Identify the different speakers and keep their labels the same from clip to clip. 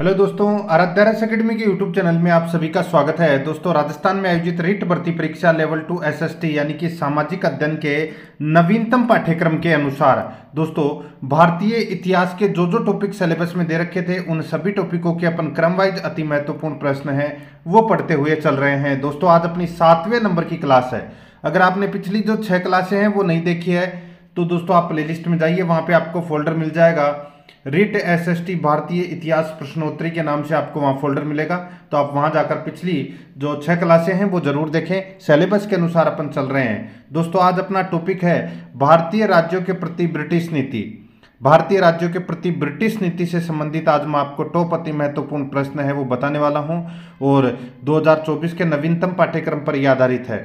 Speaker 1: hello दोस्तों Aaradhya Raj academy के YouTube channel में आप सभी का स्वागत है दोस्तों राजस्थान में आयोजित रिट भर्ती परीक्षा लेवल टू एसएसटी यानी कि सामाजिक अध्ययन के नवीनतम पाठ्यक्रम के अनुसार दोस्तों भारतीय इतिहास के जो जो टॉपिक सिलेबस में दे रखे थे उन सभी टॉपिकों के अपन क्रमवाइज अति महत्वपूर्ण प्रश्न हैं वो पढ़ते हुए चल रहे हैं दोस्तों आज अपनी सातवें नंबर की क्लास है अगर आपने पिछली जो छः क्लासे हैं वो नहीं देखी है तो दोस्तों आप प्ले में जाइए वहाँ पर आपको फोल्डर मिल जाएगा रिट एसएसटी भारतीय इतिहास प्रश्नोत्तरी के नाम से आपको वहाँ फोल्डर मिलेगा तो आप वहाँ जाकर पिछली जो छः क्लासें हैं वो ज़रूर देखें सिलेबस के अनुसार अपन चल रहे हैं दोस्तों आज अपना टॉपिक है भारतीय राज्यों के प्रति ब्रिटिश नीति भारतीय राज्यों के प्रति ब्रिटिश नीति से संबंधित आज मैं आपको टॉप अति महत्वपूर्ण प्रश्न है वो बताने वाला हूँ और दो के नवीनतम पाठ्यक्रम पर यह आधारित है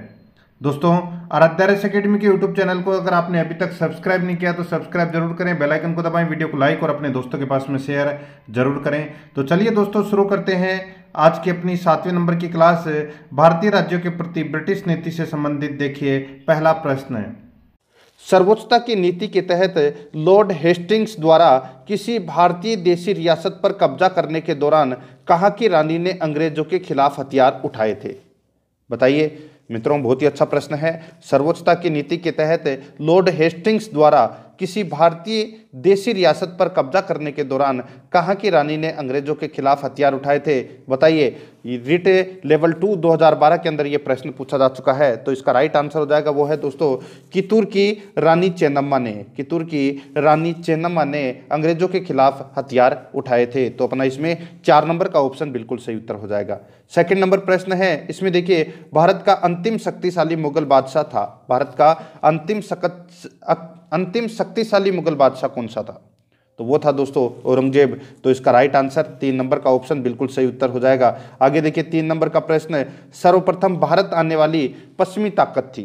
Speaker 1: दोस्तों आराध्या अकेडमी के यूट्यूब चैनल को अगर आपने अभी तक सब्सक्राइब नहीं किया तो सब्सक्राइब जरूर करें बेल आइकन को दबाएं वीडियो को लाइक और अपने दोस्तों के पास में शेयर जरूर करें तो चलिए दोस्तों शुरू करते हैं आज की अपनी सातवें नंबर की क्लास भारतीय राज्यों के प्रति ब्रिटिश नीति से संबंधित देखिए पहला प्रश्न सर्वोच्चता की नीति के तहत लॉर्ड हेस्टिंग्स द्वारा किसी भारतीय देशी रियासत पर कब्जा करने के दौरान कहाँ की रानी ने अंग्रेजों के खिलाफ हथियार उठाए थे बताइए मित्रों बहुत ही अच्छा प्रश्न है सर्वोच्चता की नीति के तहत लॉर्ड हेस्टिंग्स द्वारा किसी भारतीय देशी रियासत पर कब्जा करने के दौरान कहाँ की रानी ने अंग्रेजों के खिलाफ हथियार उठाए थे बताइए रिट लेवल टू 2012 के अंदर ये प्रश्न पूछा जा चुका है तो इसका राइट आंसर हो जाएगा वो है दोस्तों कितुर की रानी चेन्नम्मा ने कितुर की रानी चेन्नम्मा ने अंग्रेजों के खिलाफ हथियार उठाए थे तो अपना इसमें चार नंबर का ऑप्शन बिल्कुल सही उत्तर हो जाएगा सेकंड नंबर प्रश्न है इसमें देखिए भारत का अंतिम शक्तिशाली मुगल बादशाह था भारत का अंतिम अंतिम शक्तिशाली मुगल बादशाह कौन सा था तो वो था दोस्तों औरंगजेब तो इसका राइट आंसर तीन नंबर का ऑप्शन बिल्कुल सही उत्तर हो जाएगा आगे देखिए तीन नंबर का प्रश्न सर्वप्रथम भारत आने वाली पश्चिमी ताकत थी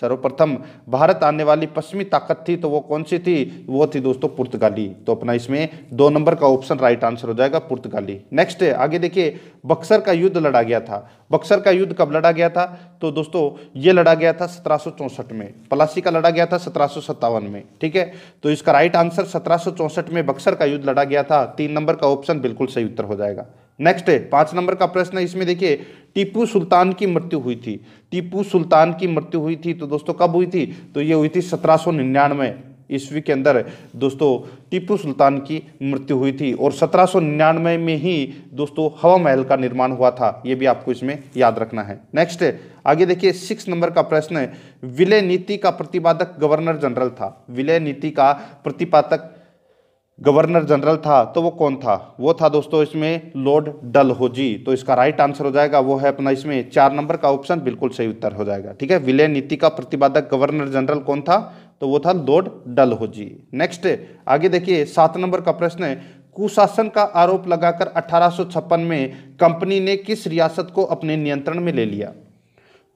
Speaker 1: सर्वप्रथम भारत आने वाली पश्चिमी ताकत थी तो वो कौन सी थी वो थी दोस्तों पुर्तगाली तो अपना इसमें दो नंबर का ऑप्शन राइट आंसर हो जाएगा पुर्तगाली नेक्स्ट आगे देखिए बक्सर का युद्ध लड़ा गया था बक्सर का युद्ध कब लड़ा गया था तो दोस्तों ये लड़ा गया था सत्रह में पलासी का लड़ा गया था सत्रह में ठीक है तो इसका राइट आंसर सत्रह में बक्सर का युद्ध लड़ा गया था तीन नंबर का ऑप्शन बिल्कुल सही उत्तर हो जाएगा नेक्स्ट है नंबर का प्रश्न है इसमें देखिए टीपू सुल्तान की मृत्यु हुई थी टीपू सुल्तान की मृत्यु हुई थी तो दोस्तों कब हुई थी तो ये हुई थी सत्रह सौ निन्यानवे ईस्वी के अंदर दोस्तों टीपू सुल्तान की मृत्यु हुई थी और सत्रह सौ निन्यानवे में ही दोस्तों हवा महल का निर्माण हुआ था ये भी आपको इसमें याद रखना है नेक्स्ट आगे देखिए सिक्स नंबर का प्रश्न है विलय नीति का प्रतिपादक गवर्नर जनरल था विलय नीति का प्रतिपादक गवर्नर जनरल था तो वो कौन था वो था दोस्तों इसमें लॉर्ड डलहौजी तो इसका राइट आंसर हो जाएगा वो है अपना इसमें चार नंबर का ऑप्शन बिल्कुल सही उत्तर हो जाएगा ठीक है विलय नीति का प्रतिपादक गवर्नर जनरल कौन था तो वो था लॉर्ड होजी नेक्स्ट आगे देखिए सात नंबर का प्रश्न है कुशासन का आरोप लगाकर अठारह में कंपनी ने किस रियासत को अपने नियंत्रण में ले लिया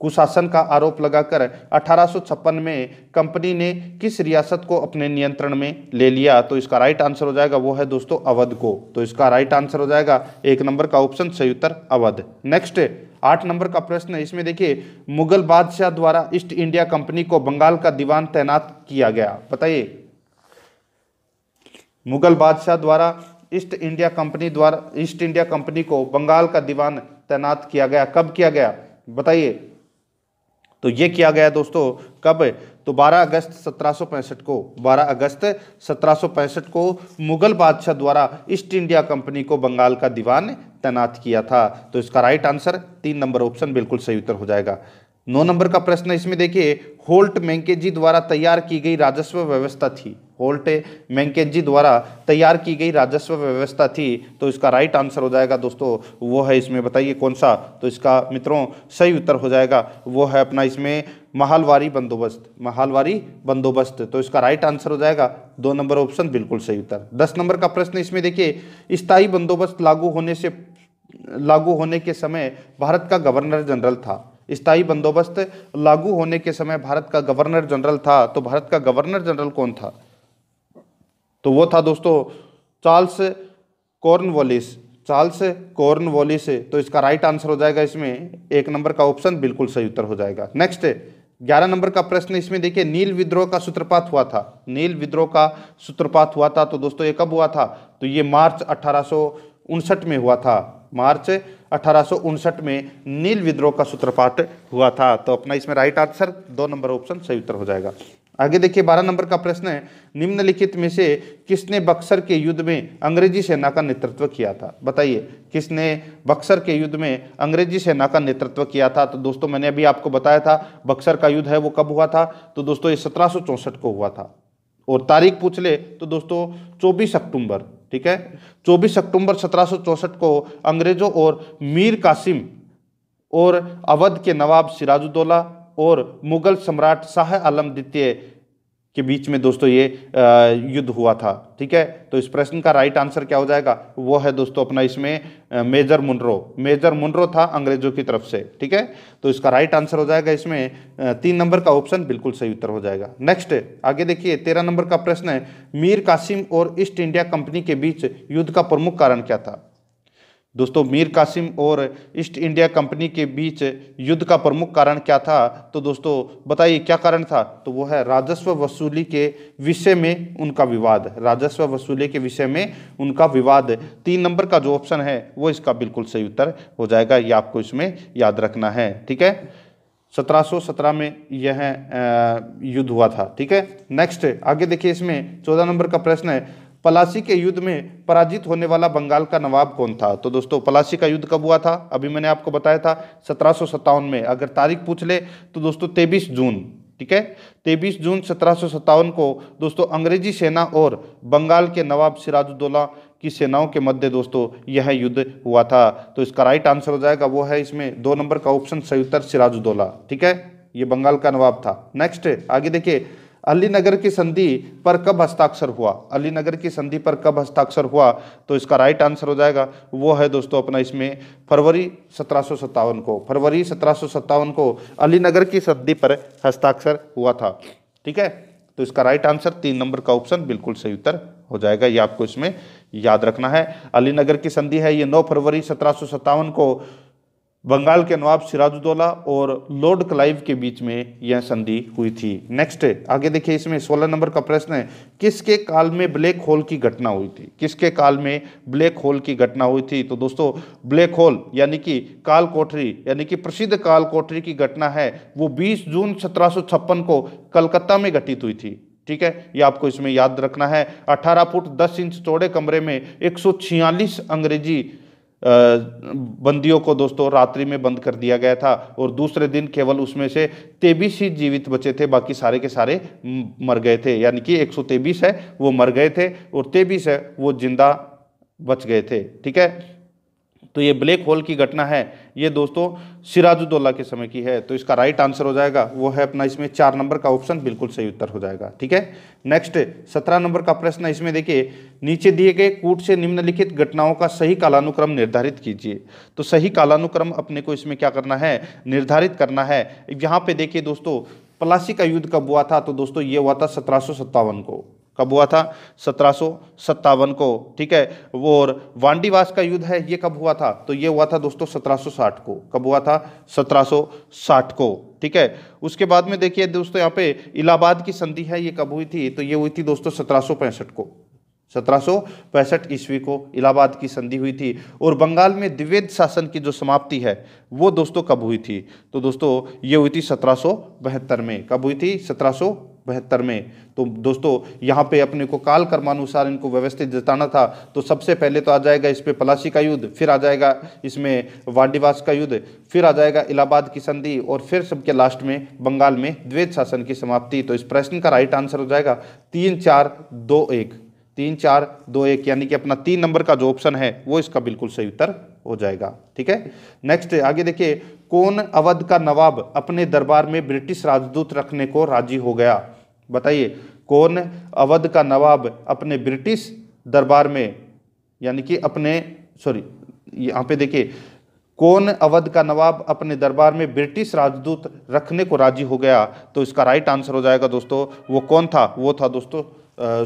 Speaker 1: कुशासन का आरोप लगाकर अठारह में कंपनी ने किस रियासत को अपने नियंत्रण में ले लिया तो इसका राइट आंसर हो जाएगा वो है दोस्तों अवध को तो इसका राइट आंसर हो जाएगा एक नंबर का ऑप्शन सही उत्तर अवध नेक्स्ट आठ नंबर का प्रश्न है इसमें देखिए मुगल बादशाह द्वारा ईस्ट इंडिया कंपनी को बंगाल का दीवान तैनात किया गया बताइए मुगल बादशाह द्वारा ईस्ट इंडिया कंपनी द्वारा ईस्ट इंडिया कंपनी को बंगाल का दीवान तैनात किया गया कब किया गया बताइए तो ये किया गया दोस्तों कब तो 12 अगस्त 1765 को 12 अगस्त 1765 को मुगल बादशाह द्वारा ईस्ट इंडिया कंपनी को बंगाल का दीवान तैनात किया था तो इसका राइट आंसर तीन नंबर ऑप्शन बिल्कुल सही उत्तर हो जाएगा नौ नंबर का प्रश्न इसमें देखिए होल्ट मैंकेट जी द्वारा तैयार की गई राजस्व व्यवस्था थी होल्ट मैंकेट जी द्वारा तैयार की गई राजस्व व्यवस्था थी तो इसका राइट आंसर हो जाएगा दोस्तों वो है इसमें बताइए कौन सा तो इसका मित्रों सही उत्तर हो जाएगा वो है अपना इसमें महालवारी बंदोबस्त महालवारी बंदोबस्त तो इसका राइट आंसर हो जाएगा दो नंबर ऑप्शन बिल्कुल सही उत्तर दस नंबर का प्रश्न इसमें देखिए स्थायी बंदोबस्त लागू होने से लागू होने के समय भारत का गवर्नर जनरल था स्थायी बंदोबस्त लागू होने के समय भारत का गवर्नर जनरल था तो भारत का गवर्नर जनरल कौन था तो वो था दोस्तों चार्ल्स कॉर्नवॉलिस चार्ल्स कॉर्नवॉलिस तो इसका राइट आंसर हो जाएगा इसमें एक नंबर का ऑप्शन बिल्कुल सही उत्तर हो जाएगा नेक्स्ट ग्यारह नंबर का प्रश्न इसमें देखिए नील विद्रोह का सूत्रपात हुआ था नील विद्रोह का सूत्रपात हुआ था तो दोस्तों ये कब हुआ था तो ये मार्च अठारह में हुआ था मार्च अठारह में नील विद्रोह का सूत्रपात हुआ था तो अपना इसमें राइट आंसर दो नंबर ऑप्शन सही उत्तर हो जाएगा आगे देखिए बारह नंबर का प्रश्न है निम्नलिखित में से किसने बक्सर के युद्ध में अंग्रेजी सेना का नेतृत्व किया था बताइए किसने बक्सर के युद्ध में अंग्रेजी सेना का नेतृत्व किया था तो दोस्तों मैंने अभी आपको बताया था बक्सर का युद्ध है वो कब हुआ था तो दोस्तों ये सत्रह को हुआ था और तारीख पूछ ले तो दोस्तों चौबीस अक्टूबर ठीक है 24 अक्टूबर सत्रह को अंग्रेजों और मीर कासिम और अवध के नवाब सिराजुद्दौला और मुगल सम्राट शाह आलम द्वितीय के बीच में दोस्तों ये युद्ध हुआ था ठीक है तो इस प्रश्न का राइट आंसर क्या हो जाएगा वो है दोस्तों अपना इसमें मेजर मुनरो मेजर मुनरो था अंग्रेजों की तरफ से ठीक है तो इसका राइट आंसर हो जाएगा इसमें तीन नंबर का ऑप्शन बिल्कुल सही उत्तर हो जाएगा नेक्स्ट आगे देखिए तेरह नंबर का प्रश्न है मीर कासिम और ईस्ट इंडिया कंपनी के बीच युद्ध का प्रमुख कारण क्या था दोस्तों मीर कासिम और ईस्ट इंडिया कंपनी के बीच युद्ध का प्रमुख कारण क्या था तो दोस्तों बताइए क्या कारण था तो वो है राजस्व वसूली के विषय में उनका विवाद राजस्व वसूली के विषय में उनका विवाद तीन नंबर का जो ऑप्शन है वो इसका बिल्कुल सही उत्तर हो जाएगा ये आपको इसमें याद रखना है ठीक है सत्रह में यह युद्ध हुआ था ठीक है नेक्स्ट आगे देखिए इसमें चौदह नंबर का प्रश्न है पलासी के युद्ध में पराजित होने वाला बंगाल का नवाब कौन था तो दोस्तों पलासी का युद्ध कब हुआ था अभी मैंने आपको बताया था सत्रह में अगर तारीख पूछ ले तो दोस्तों तेबीस जून ठीक है तेबीस जून सत्रह को दोस्तों अंग्रेजी सेना और बंगाल के नवाब सिराजुद्दौला की सेनाओं के मध्य दोस्तों यह युद्ध हुआ था तो इसका राइट आंसर हो जाएगा वो है इसमें दो नंबर का ऑप्शन सयुत्तर सिराजुद्दौला ठीक है ये बंगाल का नवाब था नेक्स्ट आगे देखिए अलीनगर की संधि पर कब हस्ताक्षर हुआ अलीनगर की संधि पर कब हस्ताक्षर हुआ तो इसका राइट आंसर हो जाएगा वो है दोस्तों अपना इसमें फरवरी सत्रह को फरवरी सत्रह को अलीनगर की संधि पर हस्ताक्षर हुआ था ठीक है तो इसका राइट आंसर तीन नंबर का ऑप्शन बिल्कुल सही उत्तर हो जाएगा ये आपको इसमें याद रखना है अलीनगर की संधि है ये 9 फरवरी सत्रह को बंगाल के नवाब सिराजुद्दौला और लॉर्ड क्लाइव के बीच में यह संधि हुई थी नेक्स्ट आगे देखिए इसमें 16 नंबर का प्रश्न है किसके काल में ब्लैक होल की घटना हुई थी किसके काल में ब्लैक होल की घटना हुई थी तो दोस्तों ब्लैक होल यानी कि काल कोठरी यानी कि प्रसिद्ध काल कोठरी की घटना है वो 20 जून सत्रह को कलकत्ता में घटित हुई थी ठीक है ये आपको इसमें याद रखना है अठारह फुट दस इंच चौड़े कमरे में एक अंग्रेजी बंदियों को दोस्तों रात्रि में बंद कर दिया गया था और दूसरे दिन केवल उसमें से तेबीस ही जीवित बचे थे बाकी सारे के सारे मर गए थे यानी कि एक है वो मर गए थे और तेबीस है वो जिंदा बच गए थे ठीक है तो ये ब्लैक होल की घटना है ये दोस्तों सिराजुद्दौला के समय की है तो इसका राइट आंसर हो जाएगा वो है अपना इसमें चार नंबर का ऑप्शन बिल्कुल सही उत्तर हो जाएगा ठीक है नेक्स्ट सत्रह नंबर का प्रश्न इसमें देखिए नीचे दिए गए कूट से निम्नलिखित घटनाओं का सही कालानुक्रम निर्धारित कीजिए तो सही कालानुक्रम अपने को इसमें क्या करना है निर्धारित करना है यहाँ पे देखिए दोस्तों प्लासी का युद्ध कब हुआ था तो दोस्तों ये हुआ था सत्रह को कब हुआ था सत्रह को ठीक है वो और वांडीवास का युद्ध है ये कब हुआ था तो ये हुआ था दोस्तों 1760 को कब हुआ था 1760 को ठीक है उसके बाद में देखिए दोस्तों यहाँ पे इलाहाबाद की संधि है ये कब हुई थी तो ये हुई थी दोस्तों सत्रह को सत्रह ईस्वी को इलाहाबाद की संधि हुई थी और बंगाल में द्विवेद शासन की जो समाप्ति है वो दोस्तों कब हुई थी तो दोस्तों ये हुई थी सत्रह में कब हुई थी सत्रह बहत्तर में तो दोस्तों यहाँ पे अपने को काल कर्मानुसार इनको व्यवस्थित जताना था तो सबसे पहले तो आ जाएगा इस पर पलासी का युद्ध फिर आ जाएगा इसमें वाडिवास का युद्ध फिर आ जाएगा इलाहाबाद की संधि और फिर सबके लास्ट में बंगाल में द्वैत शासन की समाप्ति तो इस प्रश्न का राइट आंसर हो जाएगा तीन चार दो एक तीन चार दो एक यानी कि अपना तीन नंबर का जो ऑप्शन है वो इसका बिल्कुल सही उत्तर हो जाएगा ठीक है नेक्स्ट आगे देखिए कौन अवध का नवाब अपने दरबार में ब्रिटिश राजदूत रखने को राजी हो गया बताइए कौन अवध का नवाब अपने ब्रिटिश दरबार में यानी कि अपने सॉरी यहाँ पे देखिए कौन अवध का नवाब अपने दरबार में ब्रिटिश राजदूत रखने को राजी हो गया तो इसका राइट आंसर हो जाएगा दोस्तों वो कौन था वो था दोस्तों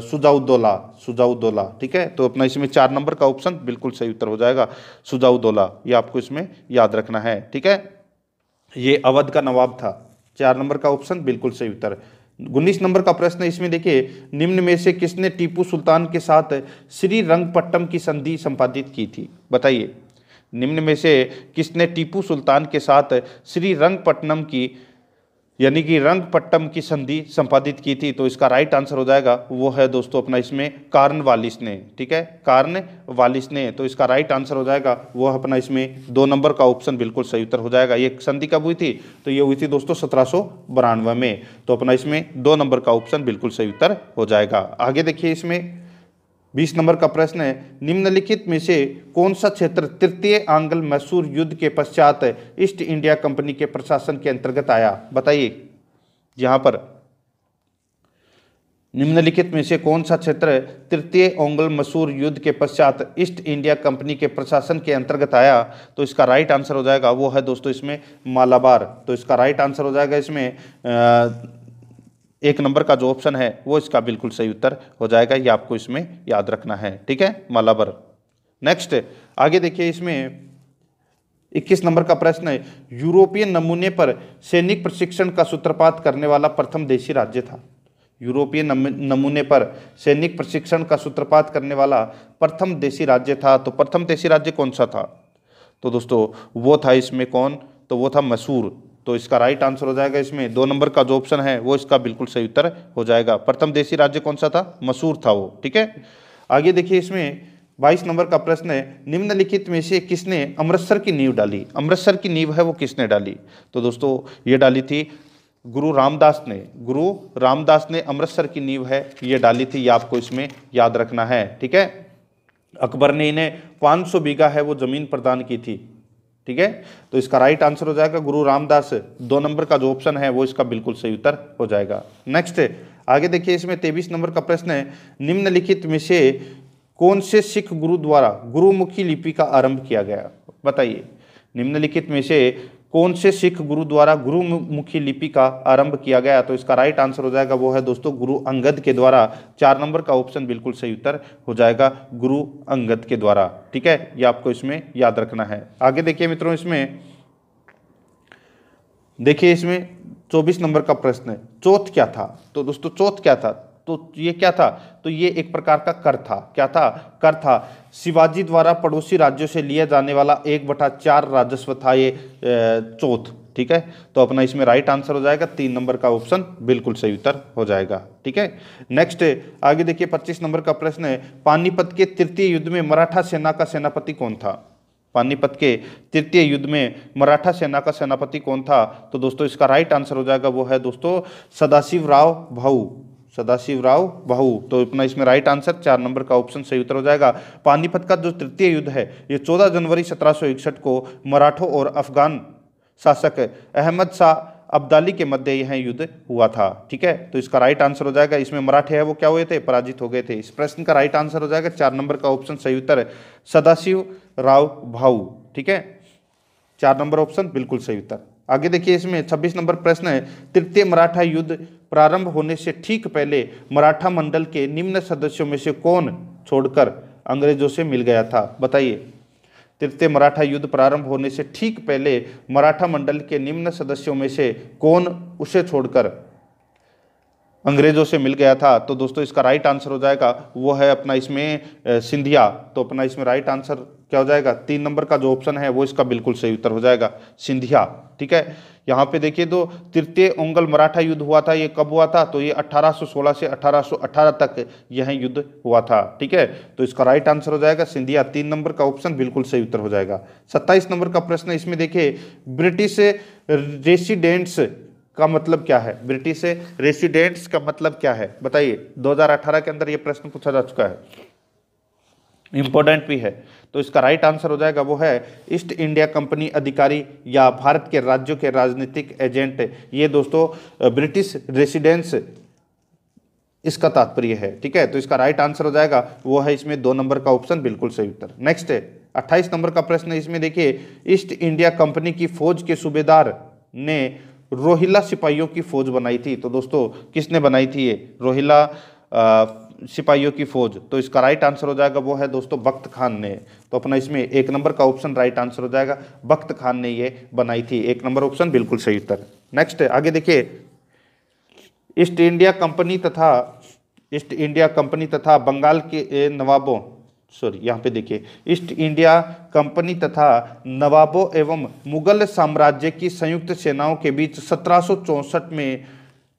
Speaker 1: सुजाउद्दौला सुजाउद्दौला ठीक है तो अपना इसमें चार नंबर का ऑप्शन बिल्कुल सही उत्तर हो जाएगा सुजाउद्दौला ये आपको इसमें याद रखना है ठीक है ये अवध का नवाब था चार नंबर का ऑप्शन बिल्कुल सही उत्तर है उन्नीस नंबर का प्रश्न इसमें देखिए निम्न में से किसने टीपू सुल्तान के साथ श्री रंगपट्टम की संधि संपादित की थी बताइए निम्न में से किसने टीपू सुल्तान के साथ श्री रंगपट्टनम की यानी कि पट्टम की संधि संपादित की थी तो इसका राइट आंसर हो जाएगा वो है दोस्तों अपना इसमें कार्न वालिस ने ठीक है कारण वालिस ने तो इसका राइट आंसर हो जाएगा वो अपना इसमें दो नंबर का ऑप्शन बिल्कुल सही उत्तर हो जाएगा ये संधि कब हुई थी तो ये हुई थी दोस्तों सत्रह में तो अपना इसमें दो नंबर का ऑप्शन बिल्कुल सही उत्तर हो जाएगा आगे देखिए इसमें बीस नंबर का प्रश्न है निम्नलिखित में से कौन सा क्षेत्र तृतीय आंगल मैसूर युद्ध के पश्चात ईस्ट इंडिया कंपनी के प्रशासन के अंतर्गत आया बताइए यहाँ पर निम्नलिखित में से कौन सा क्षेत्र तृतीय ओंगल मसूर युद्ध के पश्चात ईस्ट इंडिया कंपनी के प्रशासन के अंतर्गत आया तो इसका राइट आंसर हो जाएगा वो है दोस्तों इसमें मालाबार तो इसका राइट आंसर हो जाएगा इसमें आ, एक नंबर का जो ऑप्शन है वो इसका बिल्कुल सही उत्तर हो जाएगा ये आपको इसमें याद रखना है ठीक है मालाबर नेक्स्ट आगे देखिए इसमें 21 नंबर का प्रश्न है यूरोपीय नमूने पर सैनिक प्रशिक्षण का सूत्रपात करने वाला प्रथम देशी राज्य था यूरोपीय नमूने पर सैनिक प्रशिक्षण का सूत्रपात करने वाला प्रथम देशी राज्य था तो प्रथम देशी राज्य कौन सा था तो दोस्तों वो था इसमें कौन तो वो था मसूर तो इसका राइट आंसर हो जाएगा इसमें दो नंबर का जो ऑप्शन है वो इसका बिल्कुल सही उत्तर हो जाएगा प्रथम देशी राज्य कौन सा था मसूर था वो ठीक है आगे देखिए इसमें बाईस नंबर का प्रश्न है निम्नलिखित में से किसने अमृतसर की नींव डाली अमृतसर की नींव है वो किसने डाली तो दोस्तों ये डाली थी गुरु रामदास ने गुरु रामदास ने अमृतसर की नींव है ये डाली थी ये आपको इसमें याद रखना है ठीक है अकबर ने इन्हें 500 बीघा है वो ज़मीन प्रदान की थी ठीक है तो इसका राइट आंसर हो जाएगा गुरु रामदास दो नंबर का जो ऑप्शन है वो इसका बिल्कुल सही उत्तर हो जाएगा नेक्स्ट आगे देखिए इसमें तेईस नंबर का प्रश्न है निम्नलिखित में से कौन से सिख गुरु द्वारा गुरुमुखी लिपि का आरंभ किया गया बताइए निम्नलिखित में से कौन से सिख गुरु द्वारा गुरुमुखी लिपि का आरंभ किया गया तो इसका राइट आंसर हो जाएगा वो है दोस्तों गुरु अंगद के द्वारा चार नंबर का ऑप्शन बिल्कुल सही उत्तर हो जाएगा गुरु अंगद के द्वारा ठीक है ये आपको इसमें याद रखना है आगे देखिए मित्रों इसमें देखिए इसमें चौबीस नंबर का प्रश्न है चौथ क्या था तो दोस्तों चौथ क्या था तो ये क्या था तो ये एक प्रकार का कर था क्या था कर था शिवाजी द्वारा पड़ोसी राज्यों से लिया जाने वाला एक बटा चार राजस्व था ये चौथ ठीक है तो अपना इसमें राइट आंसर हो जाएगा तीन नंबर का ऑप्शन बिल्कुल सही उत्तर हो जाएगा ठीक है नेक्स्ट आगे देखिए पच्चीस नंबर का प्रश्न है पानीपत के तृतीय युद्ध में मराठा सेना का सेनापति कौन था पानीपत के तृतीय युद्ध में मराठा सेना का सेनापति कौन था तो दोस्तों इसका राइट आंसर हो जाएगा वो है दोस्तों सदाशिव राव भाऊ सदाशिव राव बहु तो अपना इसमें राइट आंसर चार नंबर का ऑप्शन सही उत्तर हो जाएगा पानीपत का जो तृतीय युद्ध है ये 14 जनवरी सत्रह को मराठों और अफगान शासक अहमद शाह अब्दाली के मध्य यह युद्ध हुआ था ठीक है तो इसका राइट आंसर हो जाएगा इसमें मराठे है वो क्या हुए थे पराजित हो गए थे इस प्रश्न का राइट आंसर हो जाएगा चार नंबर का ऑप्शन सही उत्तर सदाशिव राव भाऊ ठीक है चार नंबर ऑप्शन बिल्कुल सही उत्तर आगे देखिए इसमें 26 नंबर प्रश्न है तृतीय मराठा युद्ध प्रारंभ होने से ठीक पहले मराठा मंडल के निम्न सदस्यों में से कौन छोड़कर अंग्रेजों से मिल गया था बताइए तृतीय मराठा युद्ध प्रारंभ होने से ठीक पहले मराठा मंडल के निम्न सदस्यों में से कौन उसे छोड़कर अंग्रेजों से मिल गया था तो दोस्तों इसका राइट आंसर हो जाएगा वो है अपना इसमें सिंधिया तो अपना इसमें राइट आंसर क्या हो जाएगा तीन नंबर का जो ऑप्शन है वो इसका बिल्कुल सही उत्तर हो जाएगा सिंधिया ठीक है यहाँ पे देखिए तो तृतीय उंगल मराठा युद्ध हुआ था ये कब हुआ था तो ये 1816 से 1818 तक यह युद्ध हुआ था ठीक है तो इसका राइट आंसर हो जाएगा सिंधिया तीन नंबर का ऑप्शन बिल्कुल सही उत्तर हो जाएगा 27 नंबर का प्रश्न इसमें देखिए ब्रिटिश रेसिडेंट्स का मतलब क्या है ब्रिटिश रेसिडेंट्स का मतलब क्या है बताइए दो के अंदर ये प्रश्न पूछा जा चुका है इम्पोर्टेंट भी है तो इसका राइट आंसर हो जाएगा वो है ईस्ट इंडिया कंपनी अधिकारी या भारत के राज्यों के राजनीतिक एजेंट ये दोस्तों ब्रिटिश रेसिडेंस इसका तात्पर्य है ठीक है तो इसका राइट आंसर हो जाएगा वो है इसमें दो नंबर का ऑप्शन बिल्कुल सही उत्तर नेक्स्ट है अट्ठाईस नंबर का प्रश्न इसमें देखिए ईस्ट इंडिया कंपनी की फौज के सूबेदार ने रोहिला सिपाहियों की फौज बनाई थी तो दोस्तों किसने बनाई थी ये रोहिला सिपाहियों की फौज तो इसका राइट आंसर हो जाएगा वो है दोस्तों बख्त खान ने तो अपना इसमें एक नंबर का ऑप्शन राइट आंसर हो जाएगा बख्त खान ने ये बनाई थी एक नंबर ऑप्शन बिल्कुल सही उत्तर नेक्स्ट आगे देखिए ईस्ट इंडिया कंपनी तथा ईस्ट इंडिया कंपनी तथा बंगाल के नवाबों सॉरी यहाँ पे देखिए ईस्ट इंडिया कंपनी तथा नवाबों एवं मुगल साम्राज्य की संयुक्त सेनाओं के बीच सत्रह में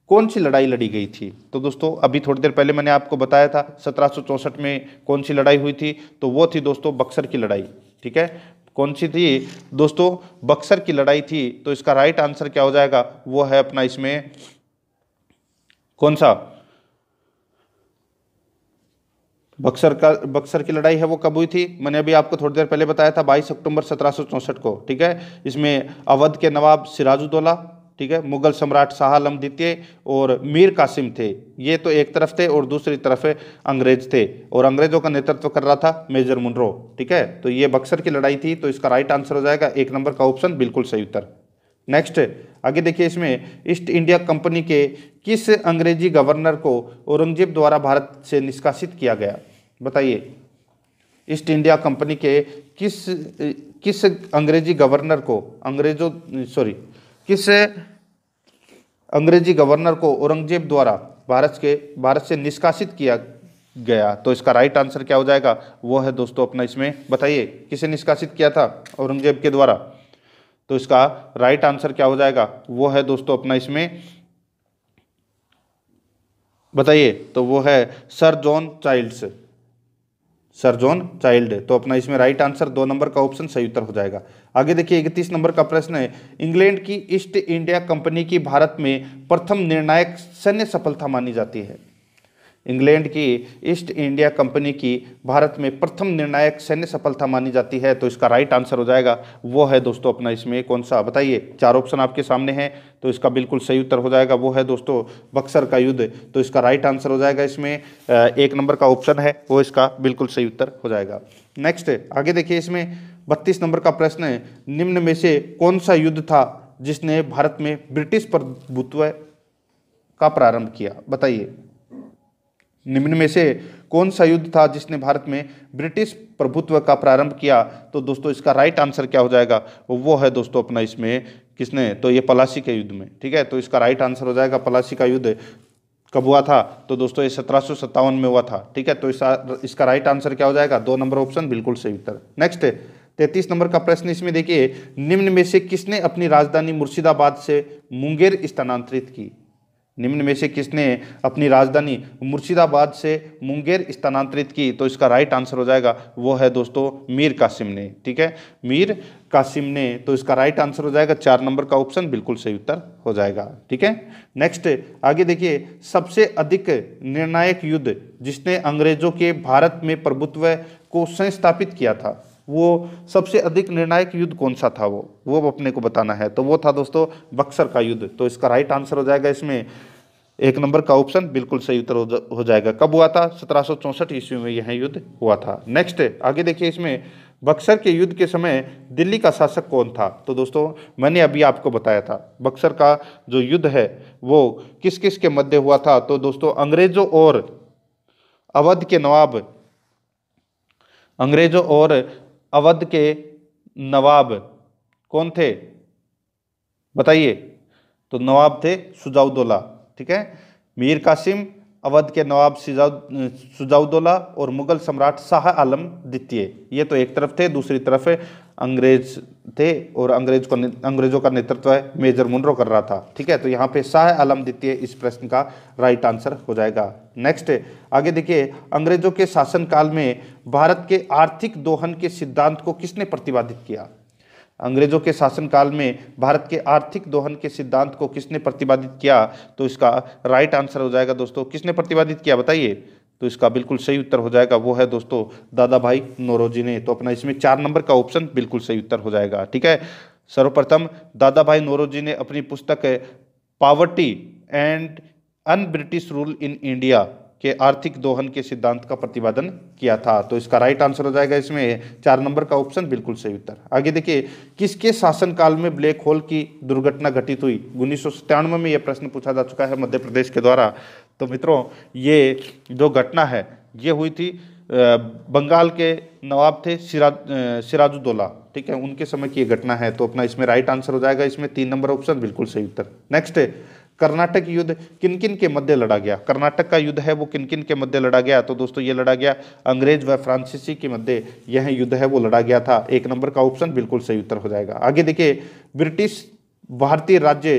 Speaker 1: कौन सी लड़ाई लड़ी गई थी तो दोस्तों अभी थोड़ी देर पहले मैंने आपको बताया था सत्रह में कौन सी लड़ाई हुई थी तो वो थी दोस्तों बक्सर की लड़ाई ठीक है कौन सी थी दोस्तों बक्सर की लड़ाई थी तो इसका राइट आंसर क्या हो जाएगा वो है अपना इसमें कौन सा बक्सर का बक्सर की लड़ाई है वो कब हुई थी मैंने अभी आपको थोड़ी देर पहले बताया था 22 अक्टूबर सत्रह को ठीक है इसमें अवध के नवाब सिराजुद्दौला ठीक है मुगल सम्राट शाह आलम द्वितीय और मीर कासिम थे ये तो एक तरफ थे और दूसरी तरफ अंग्रेज थे और अंग्रेजों का नेतृत्व कर रहा था मेजर मुनरो ठीक है तो ये बक्सर की लड़ाई थी तो इसका राइट आंसर हो जाएगा एक नंबर का ऑप्शन बिल्कुल सही उत्तर नेक्स्ट आगे देखिए इसमें ईस्ट इंडिया कंपनी के किस अंग्रेजी गवर्नर को औरंगजेब द्वारा भारत से निष्कासित किया गया बताइए ईस्ट इंडिया कंपनी के किस किस अंग्रेजी गवर्नर को अंग्रेजों सॉरी किस अंग्रेजी गवर्नर को औरंगजेब द्वारा भारत के भारत से निष्कासित किया गया तो इसका राइट आंसर क्या हो जाएगा वो है दोस्तों अपना इसमें बताइए किसे निष्कासित किया था औरंगजेब के द्वारा तो इसका राइट आंसर क्या हो जाएगा वो है दोस्तों अपना इसमें बताइए तो वो है sir John Childs sir John Child तो अपना इसमें राइट आंसर दो नंबर का ऑप्शन सही उत्तर हो जाएगा आगे देखिए इकतीस नंबर का प्रश्न है इंग्लैंड की ईस्ट इंडिया कंपनी की भारत में प्रथम निर्णायक सैन्य सफलता मानी जाती है इंग्लैंड की ईस्ट इंडिया कंपनी की भारत में प्रथम निर्णायक सैन्य सफलता मानी जाती है तो इसका राइट आंसर हो जाएगा वो है दोस्तों अपना इसमें कौन सा बताइए चार ऑप्शन आपके सामने हैं तो इसका बिल्कुल सही उत्तर हो जाएगा वो है दोस्तों बक्सर का युद्ध तो इसका राइट आंसर हो जाएगा इसमें एक नंबर का ऑप्शन है वो इसका बिल्कुल सही उत्तर हो जाएगा नेक्स्ट आगे देखिए इसमें बत्तीस नंबर का प्रश्न है निम्न में से कौन सा युद्ध था जिसने भारत में ब्रिटिश प्रभुत्व का प्रारंभ किया बताइए निम्न में से कौन सा युद्ध था जिसने भारत में ब्रिटिश प्रभुत्व का प्रारंभ किया तो दोस्तों इसका राइट आंसर क्या हो जाएगा वो है दोस्तों अपना इसमें किसने तो ये पलासी के युद्ध में ठीक है तो इसका राइट आंसर हो जाएगा पलासी का युद्ध कब हुआ था तो दोस्तों ये सत्रह में हुआ था ठीक है तो इसका इसका राइट आंसर क्या हो जाएगा दो नंबर ऑप्शन बिल्कुल सही उत्तर नेक्स्ट तैतीस नंबर का प्रश्न इसमें देखिए निम्न में से किसने अपनी राजधानी मुर्शिदाबाद से मुंगेर स्थानांतरित की निम्न में से किसने अपनी राजधानी मुर्शिदाबाद से मुंगेर स्थानांतरित की तो इसका राइट आंसर हो जाएगा वो है दोस्तों मीर कासिम ने ठीक है मीर कासिम ने तो इसका राइट आंसर हो जाएगा चार नंबर का ऑप्शन बिल्कुल सही उत्तर हो जाएगा ठीक है नेक्स्ट आगे देखिए सबसे अधिक निर्णायक युद्ध जिसने अंग्रेजों के भारत में प्रभुत्व को संस्थापित किया था वो सबसे अधिक निर्णायक युद्ध कौन सा था वो वो अपने को बताना है तो वो था दोस्तों बक्सर का युद्ध तो इसका राइट आंसर हो जाएगा इसमें एक नंबर का ऑप्शन बिल्कुल सही उत्तर हो, जाएगा कब हुआ था सत्रह ईस्वी में यह युद्ध हुआ था नेक्स्ट आगे देखिए इसमें बक्सर के युद्ध के समय दिल्ली का शासक कौन था तो दोस्तों मैंने अभी आपको बताया था बक्सर का जो युद्ध है वो किस किस के मध्य हुआ था तो दोस्तों अंग्रेजों और अवध के नवाब अंग्रेजों और अवध के नवाब कौन थे बताइए तो नवाब थे सुजाउदौला ठीक है मीर कासिम अवध के नवाब सुजाउदौला और मुग़ल सम्राट शाह आलम द्वितीय ये तो एक तरफ थे दूसरी तरफ अंग्रेज थे और अंग्रेज को अंग्रेजों का नेतृत्व मेजर मुनरो कर रहा था ठीक है तो यहाँ पे शाह आलम द्वितीय इस प्रश्न का राइट आंसर हो जाएगा नेक्स्ट आगे देखिए अंग्रेजों के शासनकाल में भारत के आर्थिक दोहन के सिद्धांत को किसने प्रतिपादित किया अंग्रेजों के शासनकाल में भारत के आर्थिक दोहन के सिद्धांत को किसने प्रतिपादित किया तो इसका राइट आंसर हो जाएगा दोस्तों किसने प्रतिपादित किया बताइए तो इसका बिल्कुल सही उत्तर हो जाएगा वो है दोस्तों दादा भाई नोरोजी ने तो अपना इसमें चार नंबर का ऑप्शन बिल्कुल सही उत्तर हो जाएगा ठीक है सर्वप्रथम दादा भाई नोरोजी ने अपनी पुस्तक poverty and un British rule in India के आर्थिक दोहन के सिद्धांत का प्रतिपादन किया था तो इसका राइट आंसर हो जाएगा इसमें चार नंबर का ऑप्शन बिल्कुल सही उत्तर आगे देखिए किसके शासनकाल में ब्लैक होल की दुर्घटना घटित हुई उन्नीस में यह प्रश्न पूछा जा चुका है मध्य प्रदेश के द्वारा तो मित्रों ये जो घटना है ये हुई थी बंगाल के नवाब थे सिराज सिराजुद्दौला ठीक है उनके समय की ये घटना है तो अपना इसमें राइट आंसर हो जाएगा इसमें तीन नंबर ऑप्शन बिल्कुल सही उत्तर नेक्स्ट कर्नाटक युद्ध किन किन के मध्य लड़ा गया कर्नाटक का युद्ध है वो किन किन के मध्य लड़ा गया तो दोस्तों ये लड़ा गया अंग्रेज व फ्रांसीसी के मध्य यह युद्ध है वो लड़ा गया था एक नंबर का ऑप्शन बिल्कुल सही उत्तर हो जाएगा आगे देखिए ब्रिटिश भारतीय राज्य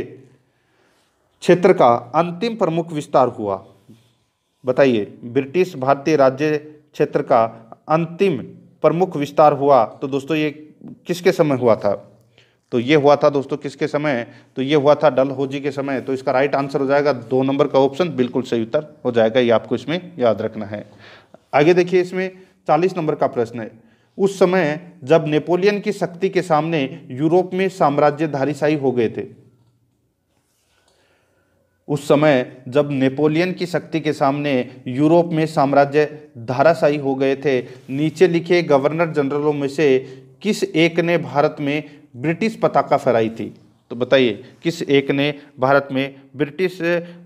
Speaker 1: क्षेत्र का अंतिम प्रमुख विस्तार हुआ बताइए ब्रिटिश भारतीय राज्य क्षेत्र का अंतिम प्रमुख विस्तार हुआ तो दोस्तों ये किसके समय हुआ था तो ये हुआ था दोस्तों किसके समय तो ये हुआ था डल होजी के समय तो इसका राइट आंसर हो जाएगा दो नंबर का ऑप्शन बिल्कुल सही उत्तर हो जाएगा ये आपको इसमें याद रखना है आगे देखिए इसमें चालीस नंबर का प्रश्न है उस समय जब नेपोलियन की शक्ति के सामने यूरोप में साम्राज्य धारीशाही हो गए थे उस समय जब नेपोलियन की शक्ति के सामने यूरोप में साम्राज्य धाराशाही हो गए थे नीचे लिखे गवर्नर जनरलों में से किस एक ने भारत में ब्रिटिश पताका फहराई थी तो बताइए किस एक ने भारत में ब्रिटिश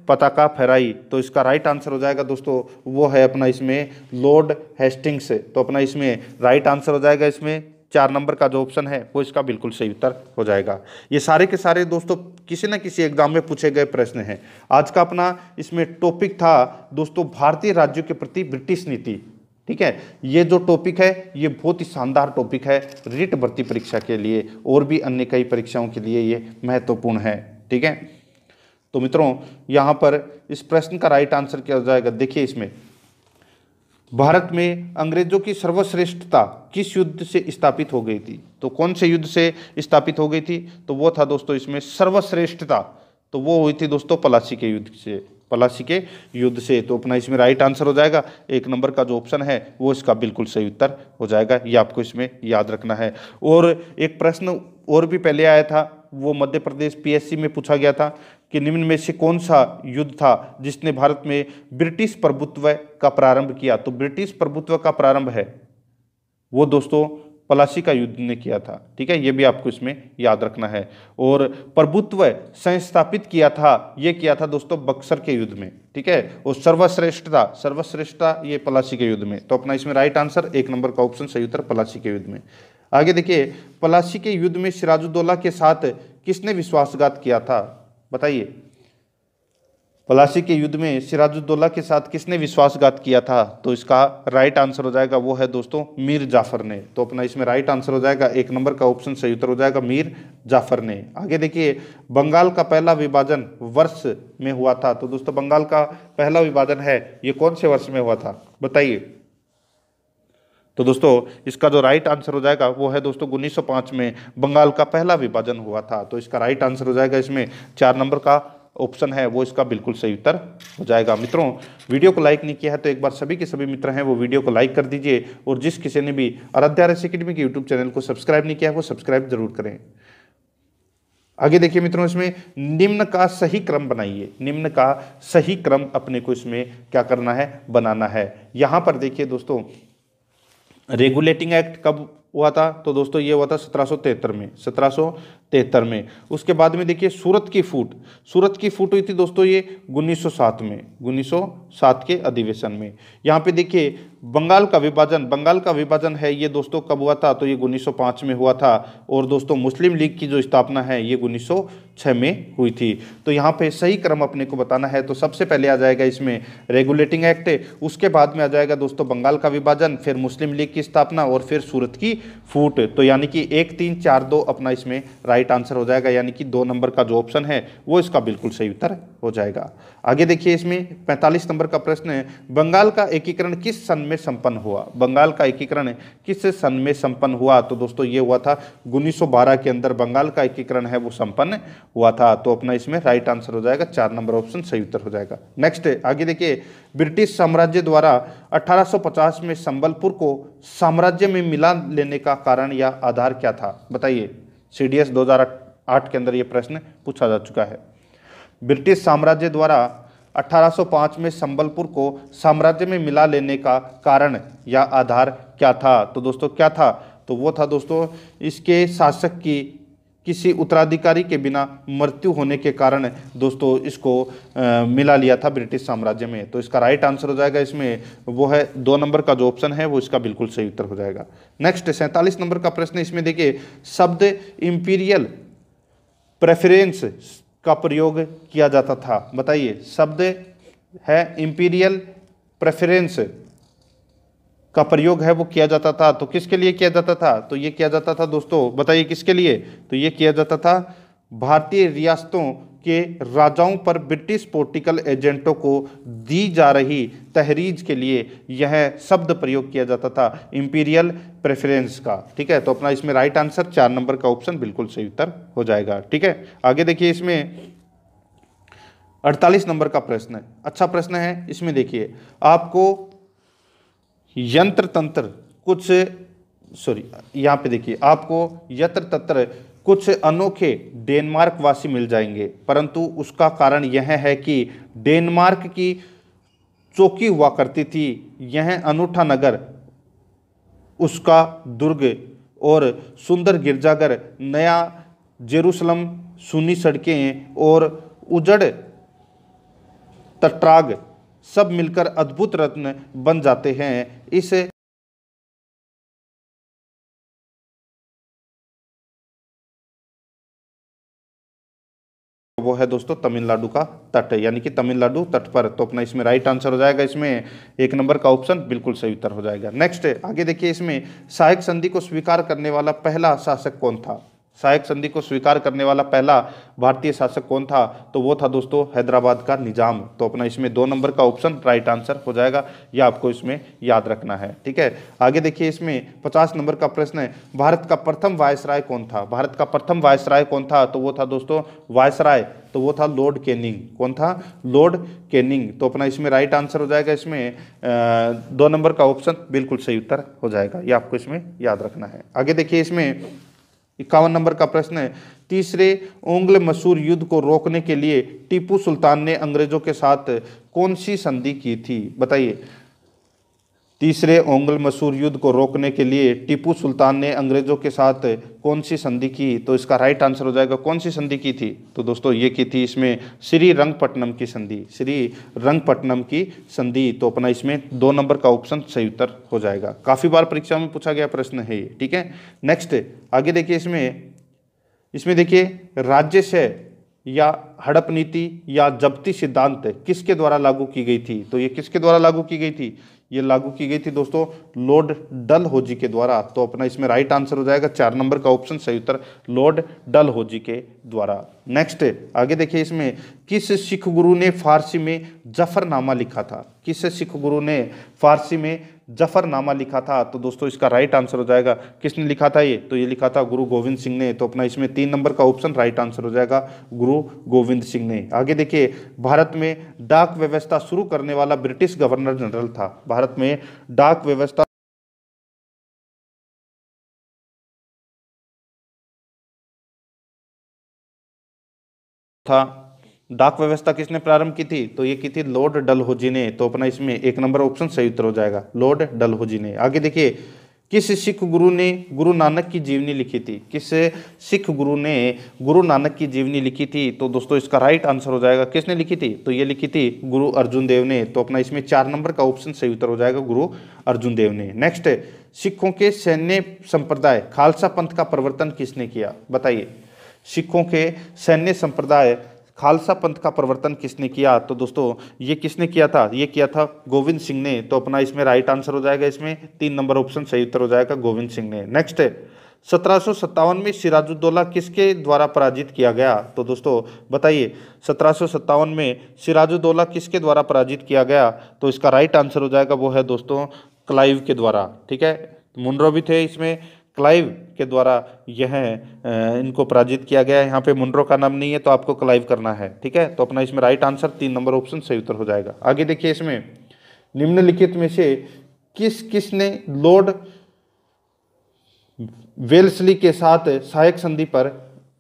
Speaker 1: पताका फहराई तो इसका राइट आंसर हो जाएगा दोस्तों वो है अपना इसमें लॉर्ड हेस्टिंग्स तो अपना इसमें राइट आंसर हो जाएगा इसमें चार नंबर का जो ऑप्शन है वो इसका बिल्कुल सही उत्तर हो जाएगा ये सारे के सारे दोस्तों किसी न किसी एग्जाम में पूछे गए प्रश्न हैं आज का अपना इसमें टॉपिक था दोस्तों भारतीय राज्यों के प्रति ब्रिटिश नीति ठीक है ये जो टॉपिक है ये बहुत ही शानदार टॉपिक है रिट भर्ती परीक्षा के लिए और भी अन्य कई परीक्षाओं के लिए ये महत्वपूर्ण है ठीक है तो मित्रों यहाँ पर इस प्रश्न का राइट आंसर क्या हो जाएगा देखिए इसमें भारत में अंग्रेजों की सर्वश्रेष्ठता किस युद्ध से स्थापित हो गई थी तो कौन से युद्ध से स्थापित हो गई थी तो वो था दोस्तों इसमें सर्वश्रेष्ठता तो वो हुई थी दोस्तों पलासी के युद्ध से पलासी के युद्ध से तो अपना इसमें राइट आंसर हो जाएगा एक नंबर का जो ऑप्शन है वो इसका बिल्कुल सही उत्तर हो जाएगा ये आपको इसमें याद रखना है और एक प्रश्न और भी पहले आया था वो मध्य प्रदेश पीएससी में पूछा गया था कि निम्न में से कौन सा युद्ध था जिसने भारत में ब्रिटिश प्रभुत्व का प्रारंभ किया तो ब्रिटिश प्रभुत्व का प्रारंभ है वो दोस्तों पलासी का युद्ध ने किया था ठीक है ये भी आपको इसमें याद रखना है और प्रभुत्व संस्थापित किया था ये किया था दोस्तों बक्सर के युद्ध में ठीक है और सर्वश्रेष्ठता सर्वश्रेष्ठता ये पलासी के युद्ध में तो अपना इसमें राइट आंसर एक नंबर का ऑप्शन सही उत्तर पलासी के युद्ध में आगे देखिए पलासी के युद्ध में सिराजुद्दौला के साथ किसने विश्वासघात किया था बताइए पलासी के युद्ध में सिराजुद्दौला के साथ किसने विश्वासघात किया था तो इसका राइट आंसर हो जाएगा वो है दोस्तों मीर जाफर ने तो अपना इसमें राइट आंसर हो जाएगा एक नंबर का ऑप्शन सही उत्तर हो जाएगा मीर जाफर ने आगे देखिए बंगाल का पहला विभाजन वर्ष में हुआ था तो दोस्तों बंगाल का पहला विभाजन है ये कौन से वर्ष में हुआ था बताइए तो दोस्तों इसका जो राइट आंसर हो जाएगा वो है दोस्तों उन्नीस में बंगाल का पहला विभाजन हुआ था तो इसका राइट आंसर हो जाएगा इसमें चार नंबर का ऑप्शन है वो इसका बिल्कुल सही उत्तर हो जाएगा मित्रों वीडियो को लाइक नहीं किया है तो एक बार सभी के सभी मित्र हैं वो वीडियो को लाइक कर दीजिए और जिस किसी ने भी आराध्या अकेडमी के यूट्यूब चैनल को सब्सक्राइब नहीं किया है वो सब्सक्राइब जरूर करें आगे देखिए मित्रों इसमें निम्न का सही क्रम बनाइए निम्न का सही क्रम अपने को इसमें क्या करना है बनाना है यहां पर देखिए दोस्तों रेगुलेटिंग एक्ट कब हुआ था तो दोस्तों ये हुआ था सत्रह में सत्रह में उसके बाद में देखिए सूरत की फूट सूरत की फूट हुई थी दोस्तों ये 1907 में 1907 के अधिवेशन में यहाँ पे देखिए बंगाल का विभाजन बंगाल का विभाजन है ये दोस्तों कब हुआ था तो ये 1905 में हुआ था और दोस्तों मुस्लिम लीग की जो स्थापना है ये 1906 में हुई थी तो यहाँ पर सही क्रम अपने को बताना है तो सबसे पहले आ जाएगा इसमें रेगुलेटिंग एक्ट उसके बाद में आ जाएगा दोस्तों बंगाल का विभाजन फिर मुस्लिम लीग की स्थापना और फिर सूरत की फुट तो यानी कि एक तीन चार दो अपना इसमें राइट आंसर हो जाएगा यानी कि दो नंबर का जो ऑप्शन है वो इसका बिल्कुल सही उत्तर हो जाएगा आगे देखिए इसमें 45 नंबर का प्रश्न है बंगाल का एकीकरण किस सन में संपन्न हुआ बंगाल का एकीकरण किस सन में संपन्न हुआ तो दोस्तों ये हुआ था 1912 के अंदर बंगाल का एकीकरण है वो संपन्न हुआ था तो अपना इसमें राइट आंसर हो जाएगा चार नंबर ऑप्शन सही उत्तर हो जाएगा नेक्स्ट आगे देखिए ब्रिटिश साम्राज्य द्वारा अठारह में संबलपुर को साम्राज्य में मिला लेने का कारण या आधार क्या था बताइए सी डी एस के अंदर ये प्रश्न पूछा जा चुका है ब्रिटिश साम्राज्य द्वारा 1805 में संबलपुर को साम्राज्य में मिला लेने का कारण या आधार क्या था तो दोस्तों क्या था तो वो था दोस्तों इसके शासक की किसी उत्तराधिकारी के बिना मृत्यु होने के कारण दोस्तों इसको आ, मिला लिया था ब्रिटिश साम्राज्य में तो इसका राइट आंसर हो जाएगा इसमें वो है दो नंबर का जो ऑप्शन है वो इसका बिल्कुल सही उत्तर हो जाएगा नेक्स्ट सैंतालीस नंबर का प्रश्न इसमें देखिए शब्द इम्पीरियल प्रेफरेंस का प्रयोग किया जाता था बताइए शब्द है इंपीरियल प्रेफरेंस का प्रयोग है वो किया जाता था तो किसके लिए किया जाता था तो ये किया जाता था दोस्तों बताइए किसके लिए तो ये किया जाता था भारतीय रियासतों के राजाओं पर ब्रिटिश पोलिटिकल एजेंटों को दी जा रही तहरीज के लिए यह शब्द प्रयोग किया जाता था इंपीरियल प्रेफरेंस का ठीक है तो अपना इसमें राइट आंसर चार नंबर का ऑप्शन बिल्कुल सही उत्तर हो जाएगा ठीक है आगे देखिए इसमें 48 नंबर का प्रश्न है अच्छा प्रश्न है इसमें देखिए आपको यंत्र तंत्र कुछ सॉरी यहाँ पे देखिए आपको यंत्र तंत्र कुछ अनोखे डेनमार्कवासी मिल जाएंगे परंतु उसका कारण यह है कि डेनमार्क की चौकी हुआ करती थी यह अनूठा नगर उसका दुर्ग और सुंदर गिरजाघर नया जेरूसलम सुनी सड़कें और उजड़ तटराग सब मिलकर अद्भुत रत्न बन जाते हैं इस है दोस्तों तमिलनाडु का तट यानी कि तमिलनाडु तट पर तो अपना इसमें राइट आंसर हो जाएगा इसमें एक नंबर का ऑप्शन बिल्कुल सही उत्तर हो जाएगा नेक्स्ट आगे देखिए इसमें सहायक संधि को स्वीकार करने वाला पहला शासक कौन था सहायक संधि को स्वीकार करने वाला पहला भारतीय शासक कौन था तो वो था दोस्तों हैदराबाद का निजाम तो अपना इसमें दो नंबर का ऑप्शन राइट आंसर हो जाएगा यह आपको इसमें याद रखना है ठीक है आगे देखिए इसमें पचास नंबर का प्रश्न है भारत का प्रथम वायसराय कौन था भारत का प्रथम वायसराय कौन था तो वो था दोस्तों वायसराय तो वो था लॉर्ड केनिंग कौन था लॉर्ड केनिंग तो अपना इसमें राइट आंसर हो जाएगा इसमें दो नंबर का ऑप्शन बिल्कुल सही उत्तर हो जाएगा ये आपको इसमें याद रखना है आगे देखिए इसमें इक्यावन नंबर का प्रश्न है तीसरे ओंग्ल मसूर युद्ध को रोकने के लिए टीपू सुल्तान ने अंग्रेजों के साथ कौन सी संधि की थी बताइए तीसरे ओंगल मसूर युद्ध को रोकने के लिए टीपू सुल्तान ने अंग्रेज़ों के साथ कौन सी संधि की तो इसका राइट आंसर हो जाएगा कौन सी संधि की थी तो दोस्तों ये की थी इसमें श्री रंगपट्टनम की संधि श्री रंगपट्टनम की संधि तो अपना इसमें दो नंबर का ऑप्शन सही उत्तर हो जाएगा काफ़ी बार परीक्षा में पूछा गया प्रश्न है ये ठीक है नेक्स्ट आगे देखिए इसमें इसमें देखिए राज्य से या हड़प नीति या जब्ती सिद्धांत किसके द्वारा लागू की गई थी तो ये किसके द्वारा लागू की गई थी ये लागू की गई थी दोस्तों लॉर्ड डल होजी के द्वारा तो अपना इसमें राइट आंसर हो जाएगा चार नंबर का ऑप्शन सही उत्तर लॉर्ड डल होजी के द्वारा नेक्स्ट आगे देखिए इसमें किस सिख गुरु ने फारसी में जफरनामा लिखा था किस सिख गुरु ने फारसी में जफरनामा लिखा था तो दोस्तों इसका राइट आंसर हो जाएगा किसने लिखा था ये तो ये लिखा था गुरु गोविंद सिंह ने तो अपना इसमें तीन नंबर का ऑप्शन राइट आंसर हो जाएगा गुरु गोविंद सिंह ने आगे देखिए भारत में डाक व्यवस्था शुरू करने वाला ब्रिटिश गवर्नर जनरल था भारत में डाक व्यवस्था था डाक व्यवस्था किसने प्रारंभ की थी तो ये की थी लॉर्ड डलहोजी ने तो अपना इसमें एक नंबर ऑप्शन सही उत्तर हो जाएगा लॉर्ड डलहोजी ने आगे देखिए किस सिख गुरु ने गुरु नानक की जीवनी लिखी थी किस सिख गुरु ने गुरु नानक की जीवनी लिखी थी तो दोस्तों इसका राइट आंसर हो जाएगा किसने लिखी थी तो ये लिखी थी गुरु अर्जुन देव ने तो अपना इसमें चार नंबर का ऑप्शन सही उत्तर हो जाएगा गुरु अर्जुन देव ने नेक्स्ट सिखों के सैन्य संप्रदाय खालसा पंथ का प्रवर्तन किसने किया बताइए सिखों के सैन्य संप्रदाय खालसा पंथ का प्रवर्तन किसने किया तो दोस्तों ये किसने किया था ये किया था गोविंद सिंह ने तो अपना इसमें राइट आंसर हो जाएगा इसमें तीन नंबर ऑप्शन सही उत्तर हो जाएगा गोविंद सिंह ने नेक्स्ट सत्रह में सिराजुद्दौला किसके द्वारा पराजित किया गया तो दोस्तों बताइए सत्रह में सिराजुद्दौला किसके द्वारा पराजित किया गया तो इसका राइट आंसर हो जाएगा वो है दोस्तों क्लाइव के द्वारा ठीक है मुनरो भी थे इसमें क्लाइव के द्वारा यह इनको पराजित किया गया है यहाँ पे मुंड्रो का नाम नहीं है तो आपको क्लाइव करना है ठीक है तो अपना इसमें राइट आंसर तीन नंबर ऑप्शन सही उत्तर हो जाएगा आगे देखिए इसमें निम्नलिखित में से किस किस ने लॉर्ड वेल्सली के साथ सहायक संधि पर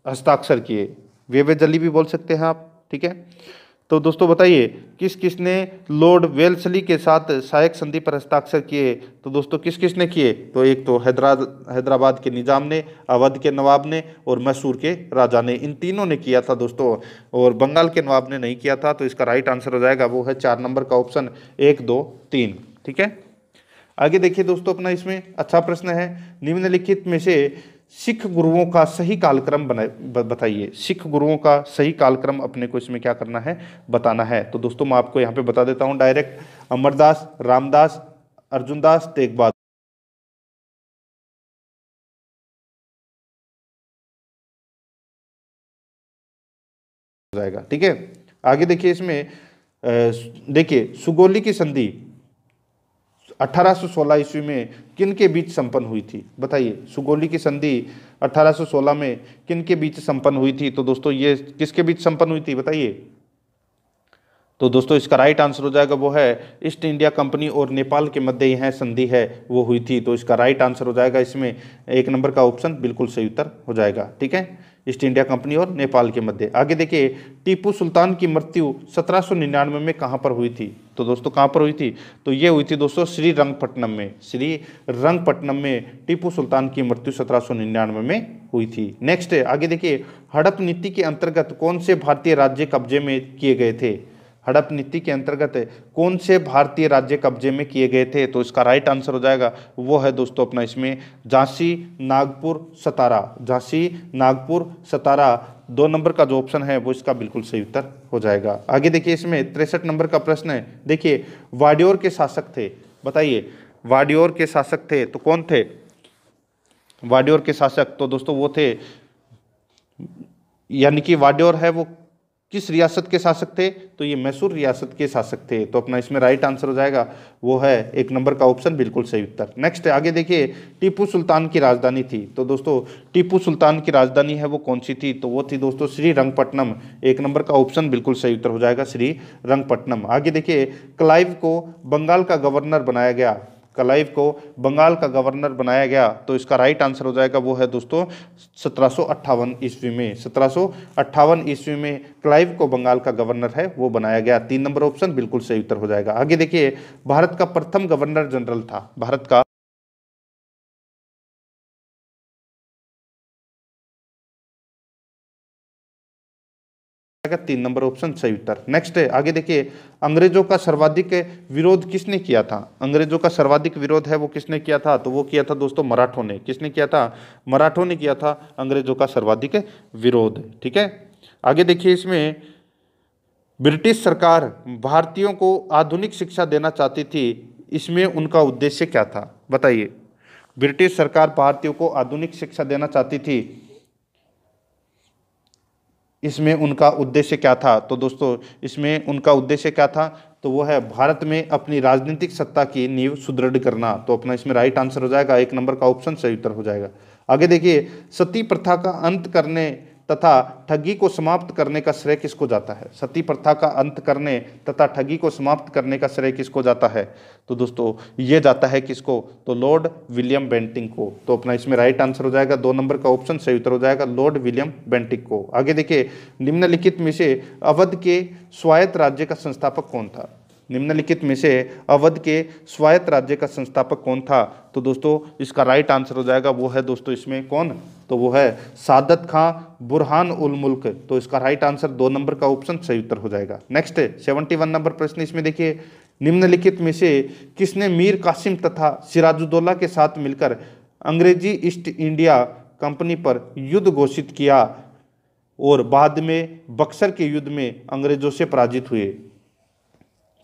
Speaker 1: हस्ताक्षर किए वे वेवेजली भी बोल सकते हैं आप ठीक है तो दोस्तों बताइए किस किस ने लॉर्ड वेल्सली के साथ सहायक संधि पर हस्ताक्षर किए तो दोस्तों किस किस ने किए तो एक तो हैदरा हैदराबाद के निज़ाम ने अवध के नवाब ने और मैसूर के राजा ने इन तीनों ने किया था दोस्तों और बंगाल के नवाब ने नहीं किया था तो इसका राइट आंसर हो जाएगा वो है चार नंबर का ऑप्शन एक दो तीन ठीक है आगे देखिए दोस्तों अपना इसमें अच्छा प्रश्न है निम्नलिखित में से सिख गुरुओं का सही कालक्रम बनाए बताइए सिख गुरुओं का सही कालक्रम अपने को इसमें क्या करना है बताना है तो दोस्तों मैं आपको यहाँ पे बता देता हूँ डायरेक्ट अमरदास रामदास अर्जुनदास तेग बहादुर जाएगा ठीक है आगे देखिए इसमें देखिए सुगोली की संधि 1816 ईस्वी में किन के बीच संपन्न हुई थी बताइए सुगोली की संधि 1816 में किन के बीच संपन्न हुई थी तो दोस्तों ये किसके बीच संपन्न हुई थी बताइए तो दोस्तों इसका राइट आंसर हो जाएगा वो है ईस्ट इंडिया कंपनी और नेपाल के मध्य यह संधि है वो हुई थी तो इसका राइट आंसर हो जाएगा इसमें एक नंबर का ऑप्शन बिल्कुल सही उत्तर हो जाएगा ठीक है ईस्ट इंडिया कंपनी और नेपाल के मध्य आगे देखिए टीपू सुल्तान की मृत्यु 1799 में कहाँ पर हुई थी तो दोस्तों कहाँ पर हुई थी तो ये हुई थी दोस्तों श्री रंगपट्टनम में श्री रंगपट्टनम में टीपू सुल्तान की मृत्यु 1799 में हुई थी नेक्स्ट आगे देखिए हड़प नीति के अंतर्गत कौन से भारतीय राज्य कब्जे में किए गए थे हड़प नीति के अंतर्गत कौन से भारतीय राज्य कब्जे में किए गए थे तो इसका राइट आंसर हो जाएगा वो है दोस्तों अपना इसमें झांसी नागपुर सतारा झांसी नागपुर सतारा दो नंबर का जो ऑप्शन है वो इसका बिल्कुल सही उत्तर हो जाएगा आगे देखिए इसमें तिरसठ नंबर का प्रश्न है देखिए वाडियोर के शासक थे बताइए वाडियोर के शासक थे तो कौन थे वाडियोर के शासक तो दोस्तों वो थे यानी कि वाड्योर है वो किस रियासत के शासक थे तो ये मैसूर रियासत के शासक थे तो अपना इसमें राइट आंसर हो जाएगा वो है एक नंबर का ऑप्शन बिल्कुल सही उत्तर नेक्स्ट आगे देखिए टीपू सुल्तान की राजधानी थी तो दोस्तों टीपू सुल्तान की राजधानी है वो कौन सी थी तो वो थी दोस्तों श्री रंगपट्टनम एक नंबर का ऑप्शन बिल्कुल सही उत्तर हो जाएगा श्री रंगपट्टनम आगे देखिए क्लाइव को बंगाल का गवर्नर बनाया गया कलाइव को बंगाल का गवर्नर बनाया गया तो इसका राइट आंसर हो जाएगा वो है दोस्तों सत्रह ईस्वी में सत्रह ईस्वी में क्लाइव को बंगाल का गवर्नर है वो बनाया गया तीन नंबर ऑप्शन बिल्कुल सही उत्तर हो जाएगा आगे देखिए भारत का प्रथम गवर्नर जनरल था भारत का का तीन नंबर ऑप्शन सही उत्तर नेक्स्ट है आगे देखिए अंग्रेजों का सर्वाधिक विरोध किसने किया था अंग्रेजों का सर्वाधिक विरोध है वो किसने किया था तो वो किया था दोस्तों मराठों ने किसने किया था मराठों ने किया था अंग्रेजों का सर्वाधिक विरोध ठीक है आगे देखिए इसमें ब्रिटिश सरकार भारतीयों को आधुनिक शिक्षा देना चाहती थी इसमें उनका उद्देश्य क्या था बताइए ब्रिटिश सरकार भारतीयों को आधुनिक शिक्षा देना चाहती थी इसमें उनका उद्देश्य क्या था तो दोस्तों इसमें उनका उद्देश्य क्या था तो वो है भारत में अपनी राजनीतिक सत्ता की नींव सुदृढ़ करना तो अपना इसमें राइट आंसर हो जाएगा एक नंबर का ऑप्शन सही उत्तर हो जाएगा आगे देखिए सती प्रथा का अंत करने तथा ठगी को समाप्त करने का श्रेय किसको जाता है सती प्रथा का अंत करने तथा ठगी को समाप्त करने का श्रेय किसको जाता है तो दोस्तों ये जाता है किसको तो लॉर्ड विलियम बेंटिंग को तो अपना इसमें राइट आंसर हो जाएगा दो नंबर का ऑप्शन सही उत्तर हो जाएगा लॉर्ड विलियम बेंटिंग को आगे देखिए निम्नलिखित में से अवध के स्वायत्त राज्य का संस्थापक कौन था निम्नलिखित में से अवध के स्वायत्त राज्य का संस्थापक कौन था तो दोस्तों इसका राइट आंसर हो जाएगा वो है दोस्तों इसमें कौन तो वो है सादत खां बुरहान उल मुल्क तो इसका राइट आंसर दो नंबर का ऑप्शन सही उत्तर हो जाएगा नेक्स्ट सेवेंटी वन नंबर प्रश्न इसमें देखिए निम्नलिखित में से किसने मीर कासिम तथा सिराजुद्दौला के साथ मिलकर अंग्रेजी ईस्ट इंडिया कंपनी पर युद्ध घोषित किया और बाद में बक्सर के युद्ध में अंग्रेजों से पराजित हुए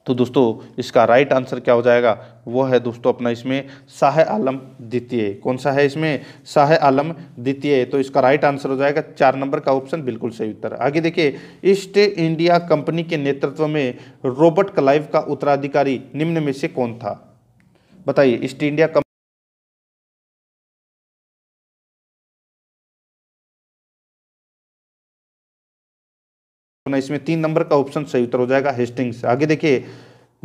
Speaker 1: तो दोस्तों इसका राइट आंसर क्या हो जाएगा वो है दोस्तों अपना इसमें शाह आलम द्वितीय कौन सा है इसमें शाह आलम द्वितीय तो इसका राइट आंसर हो जाएगा चार नंबर का ऑप्शन बिल्कुल सही उत्तर आगे देखिए ईस्ट इंडिया कंपनी के नेतृत्व में रॉबर्ट क्लाइव का उत्तराधिकारी निम्न में से कौन था बताइए ईस्ट इंडिया अपना तो इसमें तीन नंबर का ऑप्शन सही उत्तर हो जाएगा हेस्टिंग्स आगे देखिए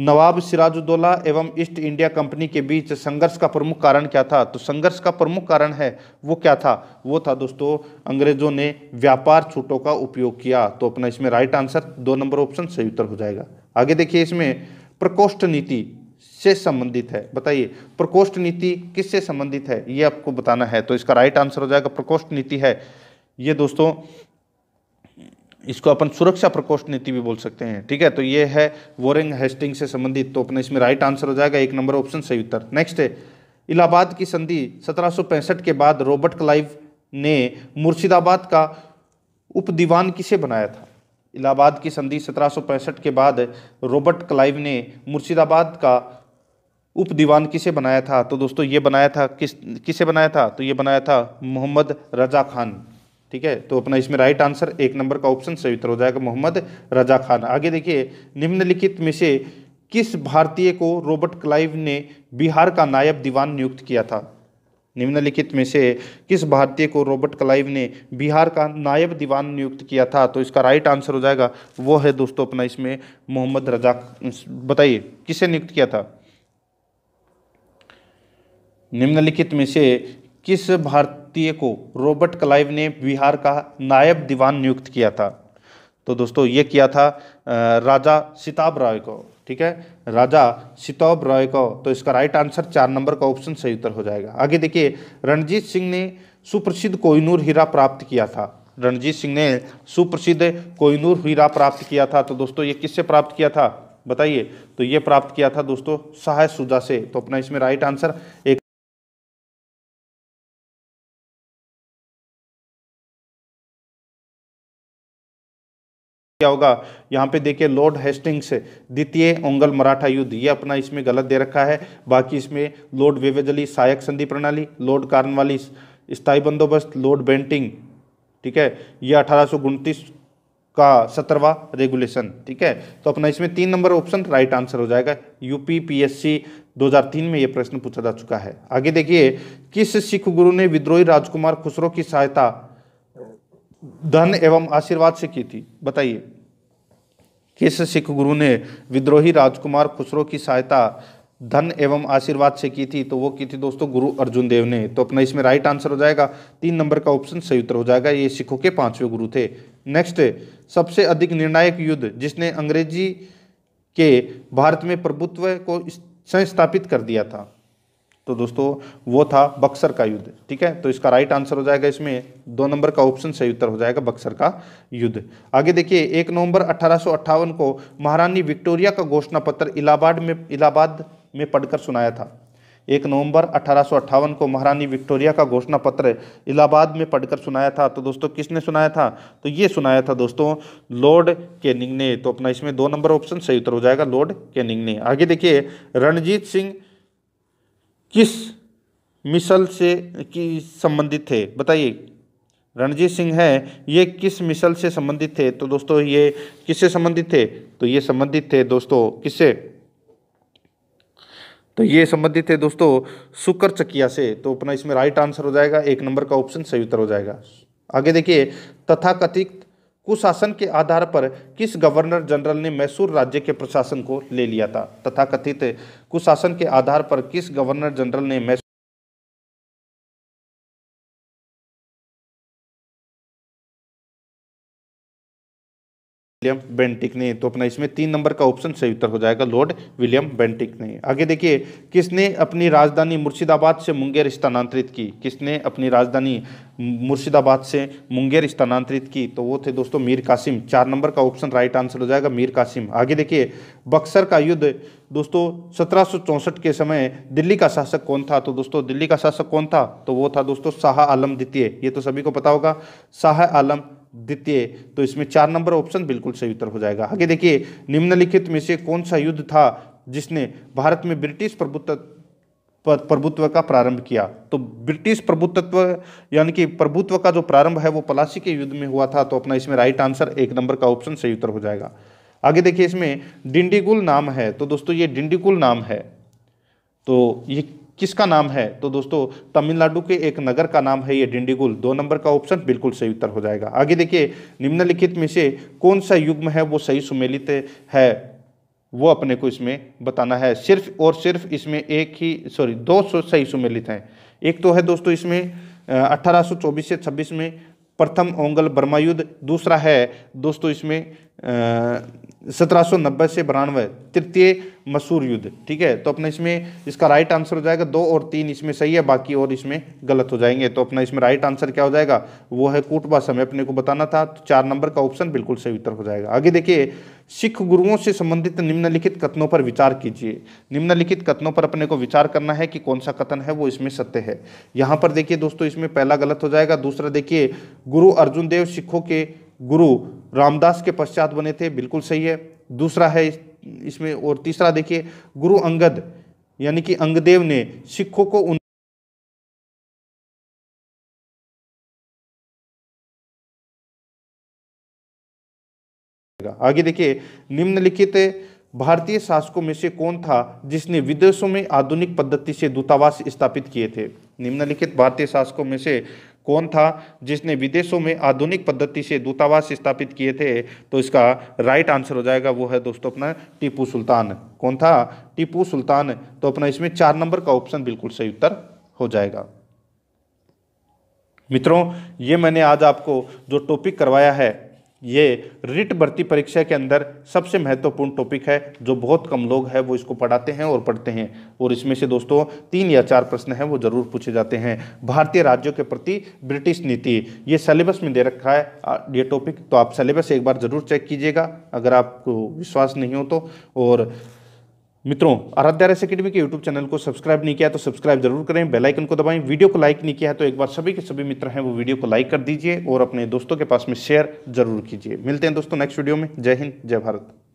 Speaker 1: नवाब सिराजुद्दौला एवं ईस्ट इंडिया कंपनी के बीच संघर्ष का प्रमुख कारण क्या था तो संघर्ष का प्रमुख कारण है वो क्या था वो था दोस्तों अंग्रेजों ने व्यापार छूटों का उपयोग किया तो अपना इसमें राइट आंसर दो नंबर ऑप्शन सही उत्तर हो जाएगा आगे देखिए इसमें प्रकोष्ठ नीति से संबंधित है बताइए प्रकोष्ठ नीति किससे संबंधित है ये आपको बताना है तो इसका राइट आंसर हो जाएगा प्रकोष्ठ नीति है ये दोस्तों इसको अपन सुरक्षा प्रकोष्ठ नीति भी बोल सकते हैं ठीक है तो ये है वोरिंग हेस्टिंग से संबंधित तो अपने इसमें राइट आंसर हो जाएगा एक नंबर ऑप्शन सही उत्तर नेक्स्ट है इलाहाबाद की संधि सत्रह के बाद रॉबर्ट क्लाइव ने मुर्शिदाबाद का उपदीवान किसे बनाया था इलाहाबाद की संधि सत्रह के बाद रॉबर्ट क्लाइव ने मुर्शिदाबाद का उप दीवान किसे बनाया था तो दोस्तों ये बनाया था किस किसे बनाया था तो ये बनाया था मोहम्मद रजा खान ठीक है तो अपना इसमें राइट आंसर एक नंबर का ऑप्शन सही उत्तर हो जाएगा मोहम्मद रजा खान आगे देखिए निम्नलिखित में से किस भारतीय को रॉबर्ट क्लाइव ने बिहार का नायब दीवान नियुक्त किया था निम्नलिखित में से किस भारतीय को रॉबर्ट क्लाइव ने बिहार का नायब दीवान नियुक्त किया था तो इसका राइट आंसर हो जाएगा वो है दोस्तों अपना इसमें मोहम्मद रजा बताइए किसे नियुक्त किया था निम्नलिखित में से किस भारत भारतीय को रॉबर्ट क्लाइव ने बिहार का नायब दीवान नियुक्त किया था तो दोस्तों ये किया था राजा सिताब राय को ठीक है राजा सिताब राय को तो इसका राइट आंसर चार नंबर का ऑप्शन सही उत्तर हो जाएगा आगे देखिए रणजीत सिंह ने सुप्रसिद्ध कोहिनूर हीरा प्राप्त किया था रणजीत सिंह ने सुप्रसिद्ध कोहिनूर हीरा प्राप्त किया था तो दोस्तों ये किससे प्राप्त किया था बताइए तो ये प्राप्त किया था दोस्तों सहाय सुजा से तो अपना इसमें राइट आंसर एक क्या होगा यहाँ पे देखिए लॉर्ड हेस्टिंग्स द्वितीय ओंगल मराठा युद्ध ये अपना इसमें गलत दे रखा है बाकी इसमें लॉर्ड वेवेजली सहायक संधि प्रणाली लॉर्ड कार्नवाली स्थायी बंदोबस्त लॉर्ड बेंटिंग ठीक है ये अठारह का सत्रवा रेगुलेशन ठीक है तो अपना इसमें तीन नंबर ऑप्शन राइट आंसर हो जाएगा यूपी पीएससी 2003 में यह प्रश्न पूछा जा चुका है आगे देखिए किस सिख गुरु ने विद्रोही राजकुमार खुसरो की सहायता धन एवं आशीर्वाद से की थी बताइए किस सिख गुरु ने विद्रोही राजकुमार खुसरो की सहायता धन एवं आशीर्वाद से की थी तो वो की थी दोस्तों गुरु अर्जुन देव ने तो अपना इसमें राइट आंसर हो जाएगा तीन नंबर का ऑप्शन सही उत्तर हो जाएगा ये सिखों के पांचवें गुरु थे नेक्स्ट सबसे अधिक निर्णायक युद्ध जिसने अंग्रेजी के भारत में प्रभुत्व को संस्थापित कर दिया था तो दोस्तों वो था बक्सर का युद्ध ठीक है तो इसका राइट आंसर हो जाएगा इसमें दो नंबर का ऑप्शन सही उत्तर हो जाएगा बक्सर का युद्ध आगे देखिए एक नवंबर अठारह को महारानी विक्टोरिया का घोषणा पत्र इलाहाबाद में इलाहाबाद में पढ़कर सुनाया था एक नवंबर अठारह को महारानी विक्टोरिया का घोषणा पत्र इलाहाबाद में पढ़कर सुनाया था तो दोस्तों किसने सुनाया था तो ये सुनाया था दोस्तों लॉर्ड कैनिंग ने तो अपना इसमें दो नंबर ऑप्शन सही उत्तर हो जाएगा लॉर्ड कैनिंग ने आगे देखिए रणजीत सिंह किस मिसल से की संबंधित थे बताइए रणजीत सिंह है ये किस मिसल से संबंधित थे तो दोस्तों ये किससे संबंधित थे तो ये संबंधित थे दोस्तों किससे तो ये संबंधित थे दोस्तों सुकर चकिया से तो अपना इसमें राइट आंसर हो जाएगा एक नंबर का ऑप्शन सही उत्तर हो जाएगा आगे देखिए तथाकथित कुशासन के आधार पर किस गवर्नर जनरल ने मैसूर राज्य के प्रशासन को ले लिया था तथा कथित कुशासन के आधार पर किस गवर्नर जनरल ने मैसूर विलियम बेंटिक ने तो अपना इसमें तीन नंबर का ऑप्शन सही उत्तर हो जाएगा लॉर्ड विलियम बेंटिक ने आगे देखिए किसने अपनी राजधानी मुर्शिदाबाद से मुंगेर स्थानांतरित की किसने अपनी राजधानी मुर्शिदाबाद से मुंगेर स्थानांतरित की तो वो थे दोस्तों मीर कासिम चार नंबर का ऑप्शन राइट आंसर हो जाएगा मीर कासिम आगे देखिए बक्सर का युद्ध दोस्तों सत्रह के समय दिल्ली का शासक कौन था तो दोस्तों दिल्ली का शासक कौन था तो वो था दोस्तों शाह आलम द्वितीय ये तो सभी को पता होगा शाह आलम द्वितीय तो इसमें चार नंबर ऑप्शन बिल्कुल सही उत्तर हो जाएगा आगे देखिए निम्नलिखित में से कौन सा युद्ध था जिसने भारत में ब्रिटिश प्रभुत्व प्रभुत्व का प्रारंभ किया तो ब्रिटिश प्रभुत्व यानी कि प्रभुत्व का जो प्रारंभ है वो पलासी के युद्ध में हुआ था तो अपना इसमें राइट आंसर एक नंबर का ऑप्शन सही उत्तर हो जाएगा आगे देखिए इसमें डिंडीगुल नाम है तो दोस्तों ये डिंडीगुल नाम है तो ये किसका नाम है तो दोस्तों तमिलनाडु के एक नगर का नाम है ये डिंडीगुल दो नंबर का ऑप्शन बिल्कुल सही उत्तर हो जाएगा आगे देखिए निम्नलिखित में से कौन सा युग्म है वो सही सुमेलित है वो अपने को इसमें बताना है सिर्फ और सिर्फ इसमें एक ही सॉरी दो सही सुमेलित हैं एक तो है दोस्तों इसमें अठारह से छब्बीस में प्रथम ओंगल बर्मा युद्ध दूसरा है दोस्तों इसमें सत्रह से बानवे तृतीय मसूर युद्ध ठीक है तो अपना इसमें इसका राइट आंसर हो जाएगा दो और तीन इसमें सही है बाकी और इसमें गलत हो जाएंगे तो अपना इसमें राइट आंसर क्या हो जाएगा वो है कूटबा समय अपने को बताना था तो चार नंबर का ऑप्शन बिल्कुल सही उत्तर हो जाएगा आगे देखिए सिख गुरुओं से संबंधित निम्नलिखित कथनों पर विचार कीजिए निम्नलिखित कथनों पर अपने को विचार करना है कि कौन सा कथन है वो इसमें सत्य है यहाँ पर देखिए दोस्तों इसमें पहला गलत हो जाएगा दूसरा देखिए गुरु अर्जुन देव सिखों के गुरु रामदास के पश्चात बने थे बिल्कुल सही है दूसरा है इसमें और तीसरा देखिए गुरु अंगद यानी कि अंगदेव ने सिखों को उन आगे देखिए निम्नलिखित भारतीय शासकों में से कौन था जिसने विदेशों में आधुनिक पद्धति से दूतावास स्थापित किए थे निम्नलिखित भारतीय शासकों में से कौन था जिसने विदेशों में आधुनिक पद्धति से दूतावास स्थापित किए थे तो इसका राइट आंसर हो जाएगा वो है दोस्तों अपना टीपू सुल्तान कौन था टीपू सुल्तान तो अपना इसमें चार नंबर का ऑप्शन बिल्कुल सही उत्तर हो जाएगा मित्रों ये मैंने आज आपको जो टॉपिक करवाया है ये रिट भर्ती परीक्षा के अंदर सबसे महत्वपूर्ण टॉपिक है जो बहुत कम लोग हैं वो इसको पढ़ाते हैं और पढ़ते हैं और इसमें से दोस्तों तीन या चार प्रश्न हैं वो जरूर पूछे जाते हैं भारतीय राज्यों के प्रति ब्रिटिश नीति ये सिलेबस में दे रखा है ये टॉपिक तो आप सिलेबस एक बार ज़रूर चेक कीजिएगा अगर आपको विश्वास नहीं हो तो और मित्रों आराध्या रेस अकेडमी के यूट्यूब चैनल को सब्सक्राइब नहीं किया तो सब्सक्राइब जरूर करें बेल आइकन को दबाएं वीडियो को लाइक नहीं किया तो एक बार सभी के सभी मित्र हैं वो वीडियो को लाइक कर दीजिए और अपने दोस्तों के पास में शेयर जरूर कीजिए मिलते हैं दोस्तों नेक्स्ट वीडियो में जय हिंद जय भारत